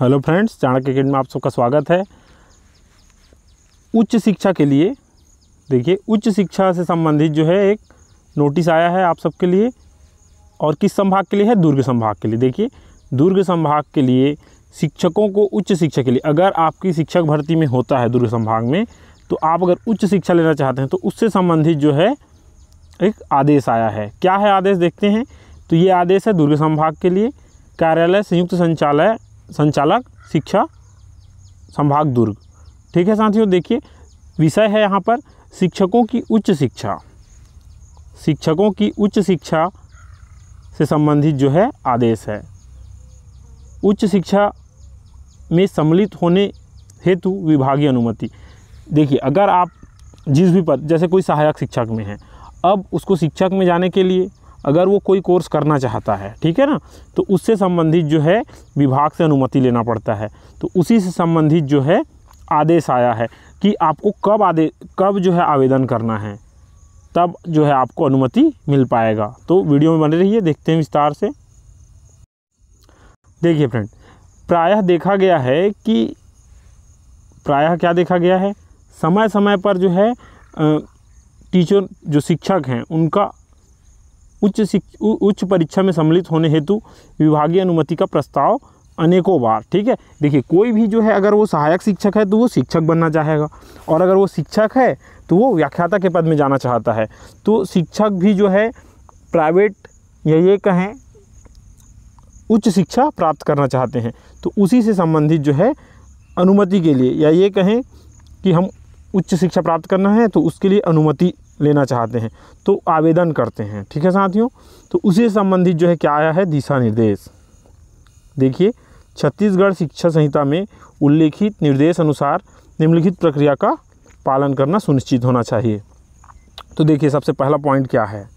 hello friends Chanakya academy में आप सबका स्वागत है उच्च शिक्षा के लिए देखिए उच्च शिक्षा से संबंधित जो है एक नोटिस आया है आप सबके लिए और किस संभाग के लिए है दुर्ग संभाग के लिए देखिए दुर्ग संभाग के लिए शिक्षकों को उच्च शिक्षा के लिए अगर आपकी शिक्षक भर्ती में होता है दुर्ग संभाग में तो आप अगर उच्च शिक्षा लेना चाहते हैं तो उससे संबंधित जो है एक आदेश आया है क्या है आदेश देखते हैं तो ये आदेश है दुर्ग संभाग के लिए कार्यालय संयुक्त संचालय संचालक शिक्षा संभाग दुर्ग ठीक है साथियों देखिए विषय है यहाँ पर शिक्षकों की उच्च शिक्षा शिक्षकों की उच्च शिक्षा से संबंधित जो है आदेश है उच्च शिक्षा में सम्मिलित होने हेतु विभागीय अनुमति देखिए अगर आप जिस भी पद जैसे कोई सहायक शिक्षक में हैं अब उसको शिक्षक में जाने के लिए अगर वो कोई कोर्स करना चाहता है ठीक है ना तो उससे संबंधित जो है विभाग से अनुमति लेना पड़ता है तो उसी से संबंधित जो है आदेश आया है कि आपको कब आदे कब जो है आवेदन करना है तब जो है आपको अनुमति मिल पाएगा तो वीडियो में बने रहिए देखते हैं विस्तार से देखिए फ्रेंड प्रायः देखा गया है कि प्रायः क्या देखा गया है समय समय पर जो है टीचर जो शिक्षक हैं उनका उच्च शिक्षा उच्च परीक्षा में सम्मिलित होने हेतु विभागीय अनुमति का प्रस्ताव अनेकों बार ठीक है देखिए कोई भी जो है अगर वो सहायक शिक्षक है तो वो शिक्षक बनना चाहेगा और अगर वो शिक्षक है तो वो व्याख्याता के पद में जाना चाहता है तो शिक्षक भी जो है प्राइवेट या ये कहें उच्च शिक्षा प्राप्त करना चाहते हैं तो उसी से संबंधित जो है अनुमति के लिए या ये कहें कि हम उच्च शिक्षा प्राप्त करना है तो उसके लिए अनुमति लेना चाहते हैं तो आवेदन करते हैं ठीक है साथियों तो उसे संबंधित जो है क्या आया है दिशा निर्देश देखिए छत्तीसगढ़ शिक्षा संहिता में उल्लेखित निर्देश अनुसार निम्नलिखित प्रक्रिया का पालन करना सुनिश्चित होना चाहिए तो देखिए सबसे पहला पॉइंट क्या है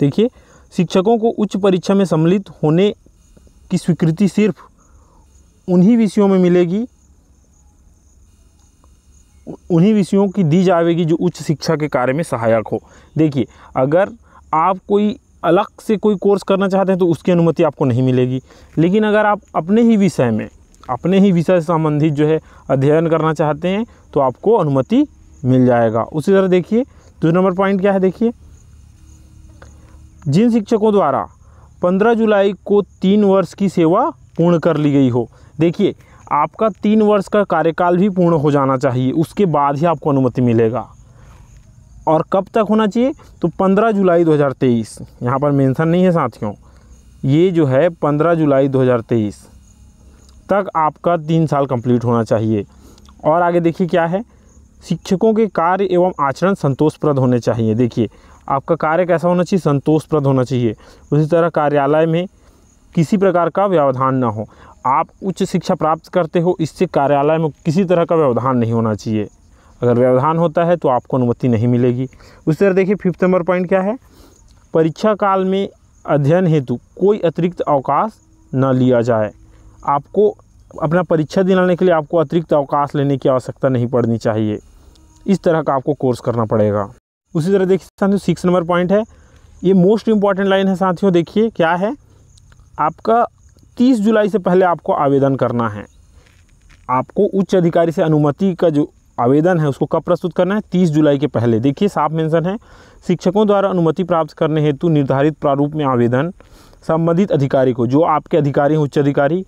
देखिए शिक्षकों को उच्च परीक्षा में सम्मिलित होने की स्वीकृति सिर्फ उन्हीं विषयों में मिलेगी उन्हीं विषयों की दी जाएगी जो उच्च शिक्षा के कार्य में सहायक हो देखिए अगर आप कोई अलग से कोई कोर्स करना चाहते हैं तो उसकी अनुमति आपको नहीं मिलेगी लेकिन अगर आप अपने ही विषय में अपने ही विषय से संबंधित जो है अध्ययन करना चाहते हैं तो आपको अनुमति मिल जाएगा उसी तरह देखिए दो नंबर पॉइंट क्या है देखिए जिन शिक्षकों द्वारा 15 जुलाई को तीन वर्ष की सेवा पूर्ण कर ली गई हो देखिए आपका तीन वर्ष का कार्यकाल भी पूर्ण हो जाना चाहिए उसके बाद ही आपको अनुमति मिलेगा और कब तक होना चाहिए तो 15 जुलाई 2023 यहाँ पर मेंशन नहीं है साथियों ये जो है 15 जुलाई 2023 तक आपका तीन साल कंप्लीट होना चाहिए और आगे देखिए क्या है शिक्षकों के कार्य एवं आचरण संतोषप्रद होने चाहिए देखिए आपका कार्य कैसा होना चाहिए संतोषप्रद होना चाहिए उसी तरह कार्यालय में किसी प्रकार का व्यवधान ना हो आप उच्च शिक्षा प्राप्त करते हो इससे कार्यालय में किसी तरह का व्यवधान नहीं होना चाहिए अगर व्यवधान होता है तो आपको अनुमति नहीं मिलेगी उस तरह देखिए फिफ्थ नंबर पॉइंट क्या है परीक्षा काल में अध्ययन हेतु कोई अतिरिक्त अवकाश न लिया जाए आपको अपना परीक्षा दिलाने के लिए आपको अतिरिक्त अवकाश लेने की आवश्यकता नहीं पड़नी चाहिए इस तरह का आपको कोर्स करना पड़ेगा उसी तरह देखिए साथियों सिक्स नंबर पॉइंट है ये मोस्ट इम्पॉर्टेंट लाइन है साथियों देखिए क्या है आपका 30 जुलाई से पहले आपको आवेदन करना है आपको उच्च अधिकारी से अनुमति का जो आवेदन है उसको कब प्रस्तुत करना है 30 जुलाई के पहले देखिए साफ मेंशन है शिक्षकों द्वारा अनुमति प्राप्त करने हेतु निर्धारित प्रारूप में आवेदन संबंधित अधिकारी को जो आपके अधिकारी हैं उच्च अधिकारी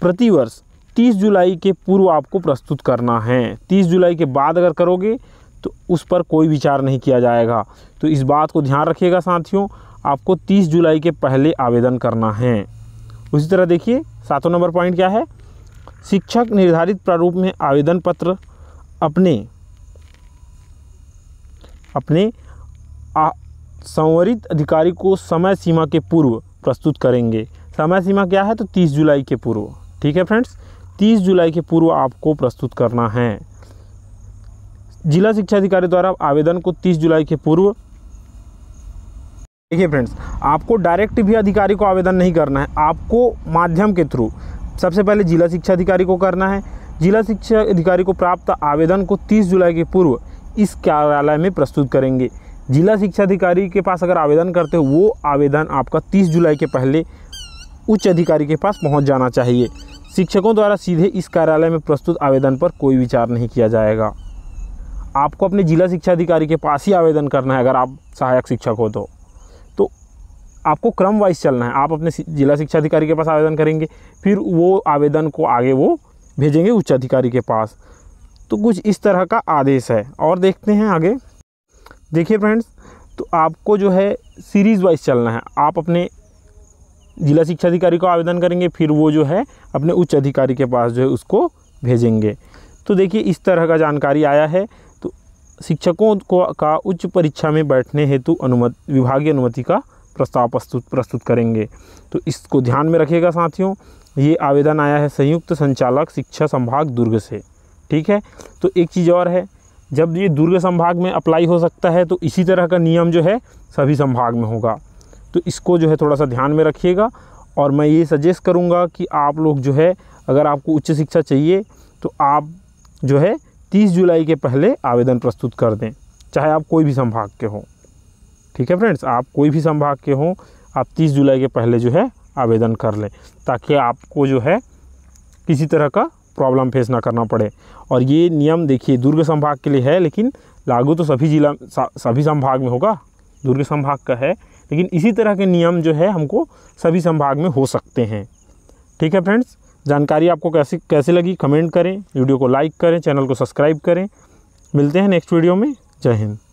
प्रतिवर्ष तीस जुलाई के पूर्व आपको प्रस्तुत करना है तीस जुलाई के बाद अगर करोगे तो उस पर कोई विचार नहीं किया जाएगा तो इस बात को ध्यान रखिएगा साथियों आपको 30 जुलाई के पहले आवेदन करना है उसी तरह देखिए सातों नंबर पॉइंट क्या है शिक्षक निर्धारित प्रारूप में आवेदन पत्र अपने अपने संवरित अधिकारी को समय सीमा के पूर्व प्रस्तुत करेंगे समय सीमा क्या है तो 30 जुलाई के पूर्व ठीक है फ्रेंड्स 30 जुलाई के पूर्व आपको प्रस्तुत करना है जिला शिक्षा अधिकारी द्वारा आवेदन को 30 जुलाई के पूर्व देखिए फ्रेंड्स आपको डायरेक्ट भी अधिकारी को आवेदन नहीं करना है आपको माध्यम के थ्रू सबसे पहले जिला शिक्षा अधिकारी को करना है जिला शिक्षा अधिकारी को प्राप्त आवेदन को 30 जुलाई के पूर्व इस कार्यालय में प्रस्तुत करेंगे जिला शिक्षा अधिकारी के पास अगर आवेदन करते हो वो आवेदन आपका 30 जुलाई के पहले उच्च अधिकारी के पास पहुंच जाना चाहिए शिक्षकों द्वारा सीधे इस कार्यालय में प्रस्तुत आवेदन पर कोई विचार नहीं किया जाएगा आपको अपने जिला शिक्षा अधिकारी के पास ही आवेदन करना है अगर आप सहायक शिक्षक हो तो आपको क्रम वाइज चलना है आप अपने जिला शिक्षा अधिकारी के पास आवेदन करेंगे फिर वो आवेदन को आगे वो भेजेंगे उच्च अधिकारी के पास तो कुछ इस तरह का आदेश है और देखते हैं आगे देखिए फ्रेंड्स तो आपको जो है सीरीज़ वाइज चलना है आप अपने जिला शिक्षा अधिकारी को आवेदन करेंगे फिर वो जो है अपने उच्च अधिकारी के पास जो है उसको भेजेंगे तो देखिए इस तरह का जानकारी आया है तो शिक्षकों को का उच्च परीक्षा में बैठने हेतु अनुमति विभागीय अनुमति का प्रस्ताव प्रस्तुत प्रस्तुत करेंगे तो इसको ध्यान में रखिएगा साथियों ये आवेदन आया है संयुक्त संचालक शिक्षा संभाग दुर्ग से ठीक है तो एक चीज़ और है जब ये दुर्ग संभाग में अप्लाई हो सकता है तो इसी तरह का नियम जो है सभी संभाग में होगा तो इसको जो है थोड़ा सा ध्यान में रखिएगा और मैं ये सजेस्ट करूँगा कि आप लोग जो है अगर आपको उच्च शिक्षा चाहिए तो आप जो है 30 जुलाई के पहले आवेदन प्रस्तुत कर दें चाहे आप कोई भी संभाग के हों ठीक है फ्रेंड्स आप कोई भी संभाग के हों आप 30 जुलाई के पहले जो है आवेदन कर लें ताकि आपको जो है किसी तरह का प्रॉब्लम फेस ना करना पड़े और ये नियम देखिए दुर्ग संभाग के लिए है लेकिन लागू तो सभी जिला सभी संभाग में होगा दुर्ग संभाग का है लेकिन इसी तरह के नियम जो है हमको सभी संभाग में हो सकते हैं ठीक है फ्रेंड्स जानकारी आपको कैसे कैसे लगी कमेंट करें वीडियो को लाइक करें चैनल को सब्सक्राइब करें मिलते हैं नेक्स्ट वीडियो में जय हिंद